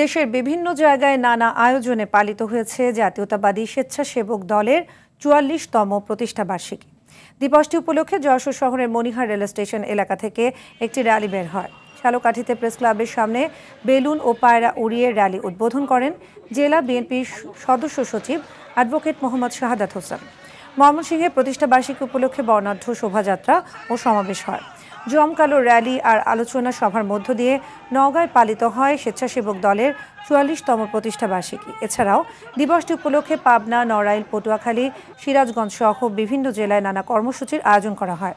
দেশের বিভিন্ন জায়গায় নানা আয়োজনে পালিত হয়েছে জাতীয়তাবাদী স্বেচ্ছাসেবক দলের চুয়াল্লিশতম প্রতিষ্ঠাবার্ষিকী দিবসটি উপলক্ষে যশোর শহরের মনিহার রেল স্টেশন এলাকা থেকে একটি র্যালি বের হয় শালকাঠিতে প্রেস ক্লাবের সামনে বেলুন ও পায়রা উড়িয়ে র্যালি উদ্বোধন করেন জেলা বিএনপির সদস্য সচিব অ্যাডভোকেট মোহাম্মদ শাহাদাত হোসেন ময়মনসিংহে প্রতিষ্ঠাবার্ষিকী উপলক্ষে বর্ণাঢ্য শোভাযাত্রা ও সমাবেশ হয় জমকালো র্যালি আর আলোচনা সভার মধ্য দিয়ে নওগাঁয় পালিত হয় স্বেচ্ছাসেবক দলের চুয়াল্লিশতম প্রতিষ্ঠাবার্ষিকী এছাড়াও দিবসটি উপলক্ষে পাবনা নড়াইল পটুয়াখালী সিরাজগঞ্জ সহ বিভিন্ন জেলায় নানা কর্মসূচির আয়োজন করা হয়